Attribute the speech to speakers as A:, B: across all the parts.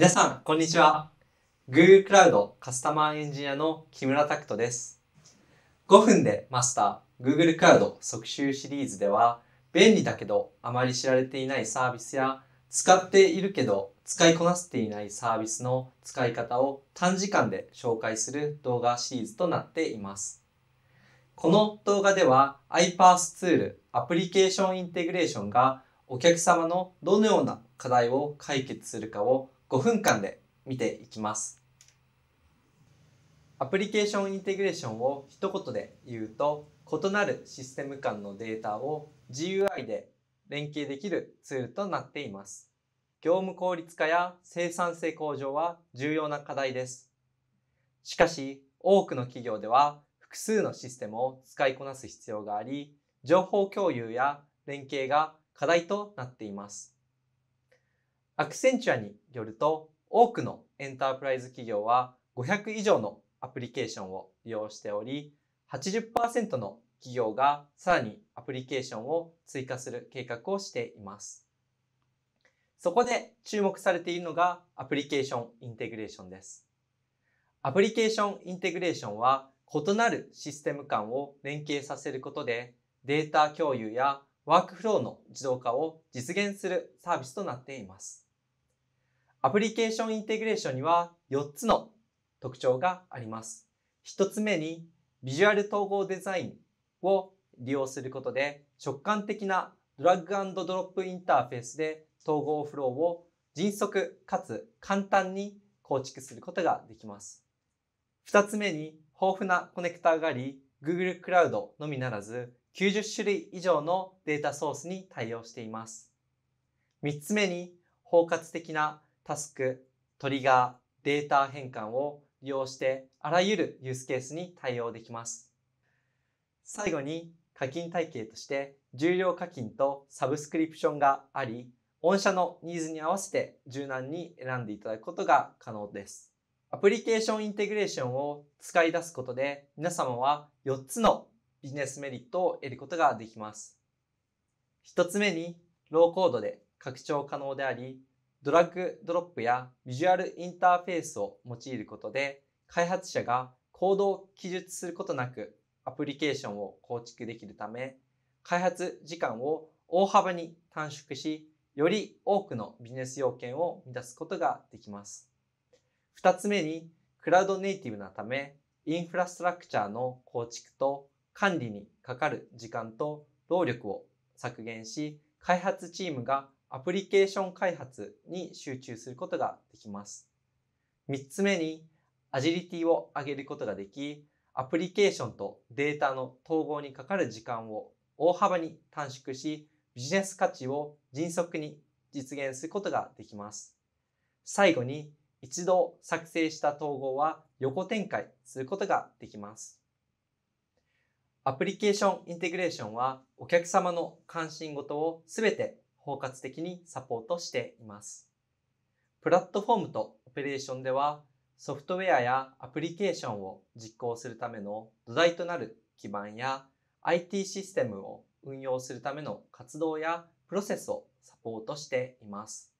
A: 皆さん、こんにちは。Google Cloud カスタマーエンジニアの木村拓人です。5分でマスター Google Cloud 即習シリーズでは、便利だけどあまり知られていないサービスや、使っているけど使いこなせていないサービスの使い方を短時間で紹介する動画シリーズとなっています。この動画では i p a s s ツールアプリケーションインテグレーションがお客様のどのような課題を解決するかを5分間で見ていきます。アプリケーションインテグレーションを一言で言うと、異なるシステム間のデータを GUI で連携できるツールとなっています。業務効率化や生産性向上は重要な課題です。しかし、多くの企業では複数のシステムを使いこなす必要があり、情報共有や連携が課題となっています。アクセンチュアによると、多くのエンタープライズ企業は500以上のアプリケーションを利用しており、80%の企業がさらにアプリケーションを追加する計画をしています。そこで注目されているのがアプリケーションインテグレーションです。アプリケーションインテグレーションは異なるシステム間を連携させることでデータ共有やワークフローの自動化を実現するサービスとなっています。アプリケーションインテグレーションには4つの特徴があります。1つ目にビジュアル統合デザインを利用することで直感的なドラッグドロップインターフェースで統合フローを迅速かつ簡単に構築することができます。2つ目に豊富なコネクターがあり Google クラウドのみならず90種類以上のデータソースに対応しています。3つ目に包括的なタスク、トリガー、データ変換を利用してあらゆるユースケースに対応できます。最後に課金体系として重量課金とサブスクリプションがあり、御社のニーズに合わせて柔軟に選んでいただくことが可能です。アプリケーションインテグレーションを使い出すことで皆様は4つのビジネスメリットを得ることができます。1つ目にローコードで拡張可能であり、ドラッグドロップやビジュアルインターフェースを用いることで開発者がコードを記述することなくアプリケーションを構築できるため開発時間を大幅に短縮しより多くのビジネス要件を満たすことができます。二つ目にクラウドネイティブなためインフラストラクチャーの構築と管理にかかる時間と労力を削減し開発チームがアプリケーション開発に集中することができます。3つ目に、アジリティを上げることができ、アプリケーションとデータの統合にかかる時間を大幅に短縮し、ビジネス価値を迅速に実現することができます。最後に、一度作成した統合は横展開することができます。アプリケーションインテグレーションはお客様の関心事をすべて包括的にサポートしています。プラットフォームとオペレーションではソフトウェアやアプリケーションを実行するための土台となる基盤や IT システムを運用するための活動やプロセスをサポートしています。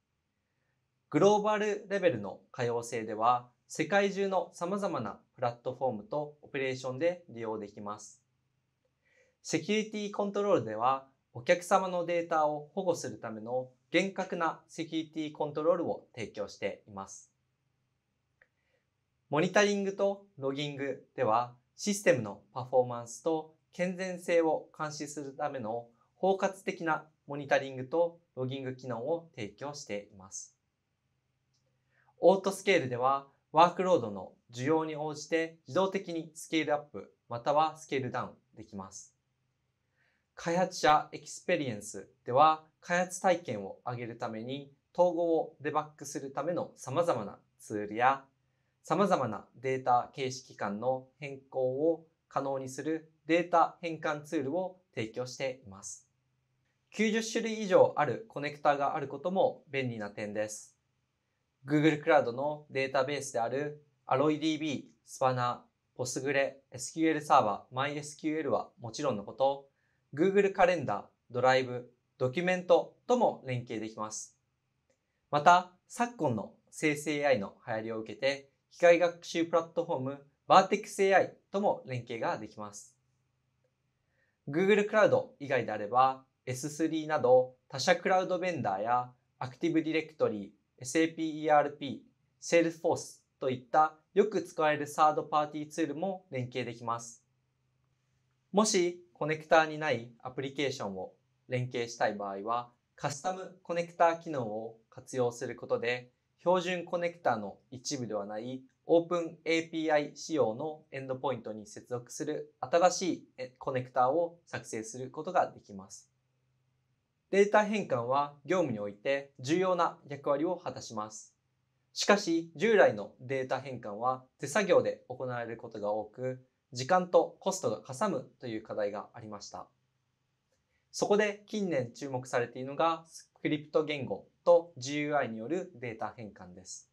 A: グローバルレベルの可用性では世界中の様々なプラットフォームとオペレーションで利用できます。セキュリティコントロールではお客様のデータを保護するための厳格なセキュリティコントロールを提供しています。モニタリングとロギングではシステムのパフォーマンスと健全性を監視するための包括的なモニタリングとロギング機能を提供しています。オートスケールではワークロードの需要に応じて自動的にスケールアップまたはスケールダウンできます。開発者エキスペリエンスでは開発体験を上げるために統合をデバッグするための様々なツールや様々なデータ形式間の変更を可能にするデータ変換ツールを提供しています。90種類以上あるコネクタがあることも便利な点です。Google Cloud のデータベースである AlloyDB、Spanner、PostgreSQL サーバー、MySQL はもちろんのこと、Google カレンダー、ドライブ、ドキュメントとも連携できます。また、昨今の生成 AI の流行りを受けて、機械学習プラットフォーム、バーテックス AI とも連携ができます。Google クラウド以外であれば、S3 など他社クラウドベンダーや Active Directory、SAP ERP、Salesforce といったよく使われるサードパーティーツールも連携できます。もしコネクターにないアプリケーションを連携したい場合は、カスタムコネクター機能を活用することで、標準コネクタの一部ではないオープン API 仕様のエンドポイントに接続する新しいコネクタを作成することができます。データ変換は業務において重要な役割を果たします。しかし従来のデータ変換は手作業で行われることが多く、時間とコストがかさむという課題がありました。そこで近年注目されているのがスクリプト言語と GUI によるデータ変換です。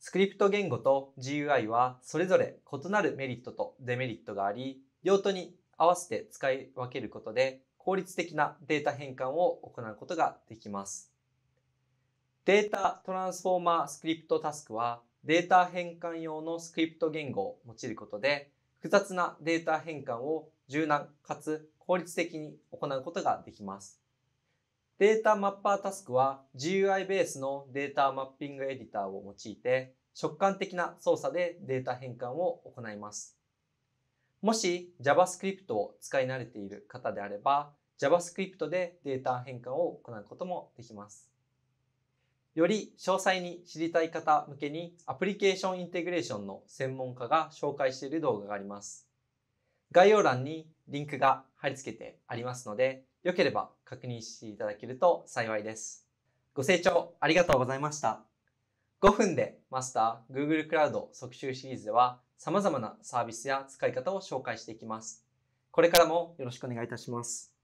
A: スクリプト言語と GUI はそれぞれ異なるメリットとデメリットがあり、用途に合わせて使い分けることで効率的なデータ変換を行うことができます。データトランスフォーマースクリプトタスクはデータ変換用のスクリプト言語を用いることで、複雑なデータ変換を柔軟かつ効率的に行うことができます。データマッパータスクは GUI ベースのデータマッピングエディターを用いて直感的な操作でデータ変換を行います。もし JavaScript を使い慣れている方であれば JavaScript でデータ変換を行うこともできます。より詳細に知りたい方向けにアプリケーションインテグレーションの専門家が紹介している動画があります。概要欄にリンクが貼り付けてありますので、よければ確認していただけると幸いです。ご清聴ありがとうございました。5分でマスター Google クラウド即習シリーズでは様々なサービスや使い方を紹介していきます。これからもよろしくお願いいたします。